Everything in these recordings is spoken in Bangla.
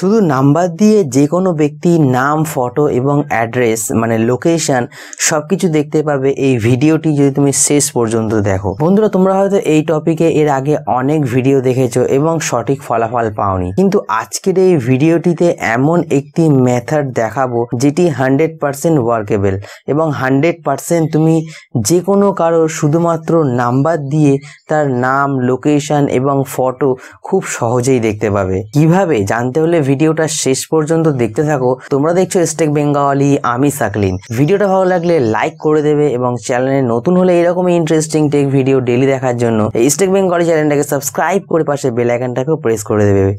শুধু নাম্বার দিয়ে যে কোনো ব্যক্তির নাম ফটো এবং অ্যাড্রেস মানে লোকেশান সব কিছু দেখতে পাবে এই ভিডিওটি যদি তুমি শেষ পর্যন্ত দেখো বন্ধুরা তোমরা হয়তো এই টপিকে এর আগে অনেক ভিডিও দেখেছো এবং সঠিক ফলাফল পাওনি কিন্তু আজকের এই ভিডিওটিতে এমন একটি মেথড দেখাবো যেটি হান্ড্রেড পারসেন্ট ওয়ার্কেবল এবং হান্ড্রেড পারসেন্ট তুমি যে কোনো কারো শুধুমাত্র নাম্বার দিয়ে তার নাম লোকেশান এবং ফটো খুব সহজেই দেখতে পাবে কিভাবে জানতে হলে ভিডিওটা শেষ পর্যন্ত দেখতে থাকো তোমরা দেখছো স্টেক বেঙ্গাওয়ালি আমি সাকলিন ভিডিওটা ভালো লাগলে লাইক করে দেবে এবং চ্যানেলে নতুন হলে এরকমই ইন্টারেস্টিং টেক ভিডিও ডেলি দেখার জন্য স্টেক বেঙ্গলি চ্যানেলটাকে সাবস্ক্রাইব করে পাশে বেল প্রেস করে দেবে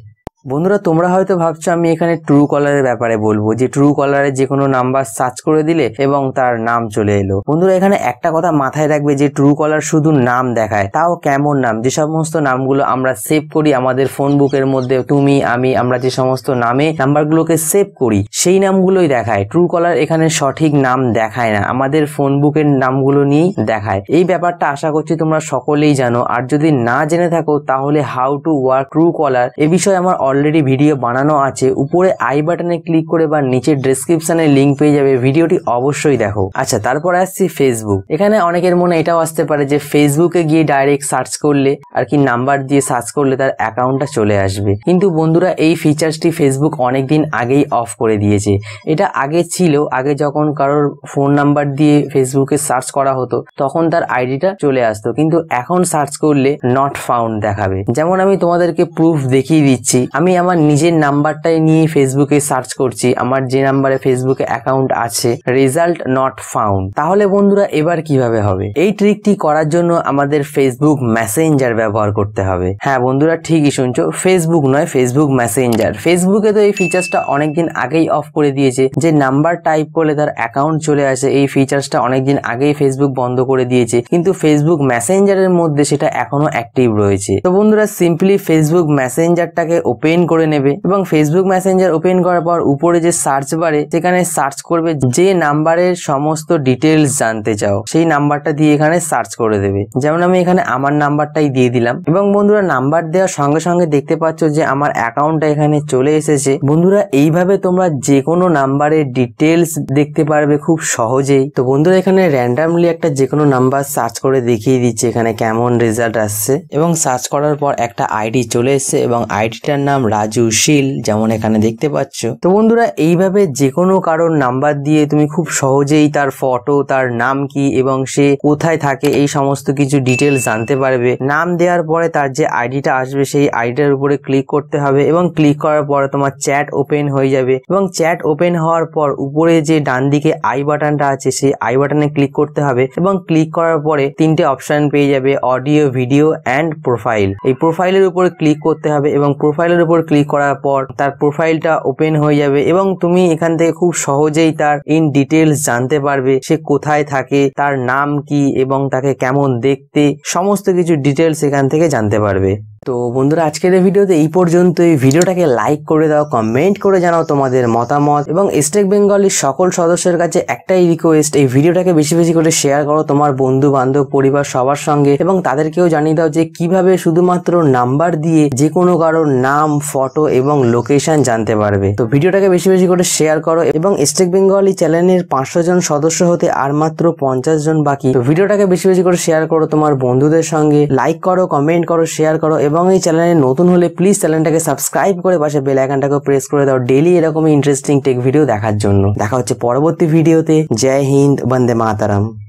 বন্ধুরা তোমরা হয়তো ভাবছো আমি এখানে ট্রু কলারের ব্যাপারে বলবো যে ট্রু কলারের যে কোনো নাম্বার সার্চ করে দিলে এবং তার নাম চলে এলো বন্ধুরা এখানে একটা কথা মাথায় রাখবে যে ট্রু কলার শুধু নাম দেখায় তাও কেমন নাম যে সমস্ত নামগুলো আমরা সেভ করি আমাদের ফোন বুকের মধ্যে তুমি আমি আমরা যে সমস্ত নামে নাম্বারগুলোকে সেভ করি সেই নামগুলোই দেখায় ট্রু কলার এখানে সঠিক নাম দেখায় না আমাদের ফোন বুকের নামগুলো নিয়েই দেখায় এই ব্যাপারটা আশা করছি তোমরা সকলেই জানো আর যদি না জেনে থাকো তাহলে how to work Truecaller এ বিষয়ে আমার অলরেডি ভিডিও বানানো আছে উপরে আই বাটনে ক্লিক করে বা নিচে ডেসক্রিপশানে লিঙ্ক পেয়ে যাবে ভিডিওটি অবশ্যই দেখো আচ্ছা তারপর আসছি ফেসবুক এখানে অনেকের মনে এটাও আসতে পারে যে ফেসবুকে গিয়ে ডাইরেক্ট সার্চ করলে আর কি নাম্বার দিয়ে সার্চ করলে তার অ্যাকাউন্টটা চলে আসবে কিন্তু বন্ধুরা এই ফিচার্সটি ফেসবুক অনেক দিন আগেই অফ করে দিয়েছে এটা আগে ছিল আগে যখন কারোর ফোন নাম্বার দিয়ে ফেসবুকে সার্চ করা হতো তখন তার আইডিটা চলে আসতো কিন্তু এখন সার্চ করলে নট ফাউন্ড দেখাবে যেমন আমি তোমাদেরকে প্রুফ দেখিয়ে দিচ্ছি আমি আমার নিজের নাম্বারটাই নিয়ে ফেসবুকে সার্চ করছি আমার যে নাম্বারে ফেসবুকে অ্যাকাউন্ট আছে রেজাল্ট নট ফাউন্ড তাহলে বন্ধুরা এবার কিভাবে হবে এই ট্রিকটি করার জন্য আমাদের ফেসবুক মেসেঞ্জার ব্যবহার করতে হবে হ্যাঁ বন্ধুরা ঠিকই শুনছো ফেসবুক নয় ফেসবুক মেসেঞ্জার ফেসবুকে তো এই ফিচার্সটা অনেকদিন আগেই অফ করে দিয়েছে যে নাম্বার টাইপ করলে তার অ্যাকাউন্ট চলে আসে এই ফিচার্সটা অনেকদিন আগেই ফেসবুক বন্ধ করে দিয়েছে কিন্তু ফেসবুক মেসেঞ্জারের মধ্যে সেটা এখনো অ্যাক্টিভ রয়েছে তো বন্ধুরা সিম্পলি ফেসবুক মেসেঞ্জারটাকে ওপেন ওপেন করে নেবে এবং ফেসবুক মেসেঞ্জার ওপেন করার পর উপরে যে সার্চ বারে সেখানে সার্চ করবে যে নাম্বারের সমস্ত ডিটেলস জানতে চাও সেই নাম্বারটা দিয়ে এখানে সার্চ করে দেবে যেমন আমি এখানে আমার নাম্বারটাই দিয়ে দিলাম এবং বন্ধুরা নাম্বার দেওয়ার সঙ্গে সঙ্গে দেখতে পাচ্ছ যে আমার অ্যাকাউন্টটা এখানে চলে এসেছে বন্ধুরা এইভাবে তোমরা যে কোনো নাম্বারের ডিটেলস দেখতে পারবে খুব সহজেই তো বন্ধুরা এখানে র্যান্ডামলি একটা যে কোনো নাম্বার সার্চ করে দেখিয়ে দিচ্ছে এখানে কেমন রেজাল্ট আসছে এবং সার্চ করার পর একটা আইডি চলে এসছে এবং আইডিটার নাম রাজু শীল যেমন এখানে দেখতে পাচ্ছ তো বন্ধুরা এইভাবে যে কোনো কারোর নাম্বার দিয়ে তুমি খুব সহজেই তার ফটো তার নাম কি এবং সে কোথায় থাকে এই সমস্ত কিছু ডিটেলস জানতে পারবে নাম দেওয়ার পরে তার যে আইডিটা আসবে সেই আইডিটার উপরে ক্লিক করতে হবে এবং ক্লিক করার পরে তোমার চ্যাট ওপেন হয়ে যাবে এবং চ্যাট ওপেন হওয়ার পর উপরে যে ডান দিকে আই বাটনটা আছে সেই আই বাটনে ক্লিক করতে হবে এবং ক্লিক করার পরে তিনটে অপশন পেয়ে যাবে অডিও ভিডিও অ্যান্ড প্রোফাইল এই প্রোফাইলের উপরে ক্লিক করতে হবে এবং প্রোফাইলের উপর উপর ক্লিক করার পর তার প্রোফাইলটা ওপেন হয়ে যাবে এবং তুমি এখান থেকে খুব সহজেই তার ইন ডিটেলস জানতে পারবে সে কোথায় থাকে তার নাম কি এবং তাকে কেমন দেখতে সমস্ত কিছু ডিটেলস এখান থেকে জানতে পারবে তো বন্ধুরা আজকের এই ভিডিওতে এই পর্যন্ত এই ভিডিওটাকে লাইক করে দাও কমেন্ট করে জানাও তোমাদের মতামত এবং স্টেট বেঙ্গলির সকল সদস্যের কাছে একটাই রিকোয়েস্ট এই ভিডিওটাকে বেশি বেশি করে শেয়ার করো তোমার বন্ধু বান্ধব পরিবার সবার সঙ্গে এবং তাদেরকেও জানিয়ে দাও যে কিভাবে শুধুমাত্র নাম্বার দিয়ে যে কোনো কারোর নাম ফটো এবং লোকেশন জানতে পারবে তো ভিডিওটাকে বেশি বেশি করে শেয়ার করো এবং স্টেট বেঙ্গলি চ্যানেলের পাঁচশো জন সদস্য হতে আর মাত্র পঞ্চাশ জন বাকি তো ভিডিওটাকে বেশি বেশি করে শেয়ার করো তোমার বন্ধুদের সঙ্গে লাইক করো কমেন্ট করো শেয়ার করো এবং এই চ্যানেলে নতুন হলে প্লিজ চ্যানেলটাকে সাবস্ক্রাইব করে পাশে বেল আইকনটাকে প্রেস করে দাও ডেলি এরকমই ইন্টারেস্টিং টেক ভিডিও দেখার জন্য দেখা হচ্ছে পরবর্তী ভিডিওতে জয় হিন্দ বন্দে মাতারাম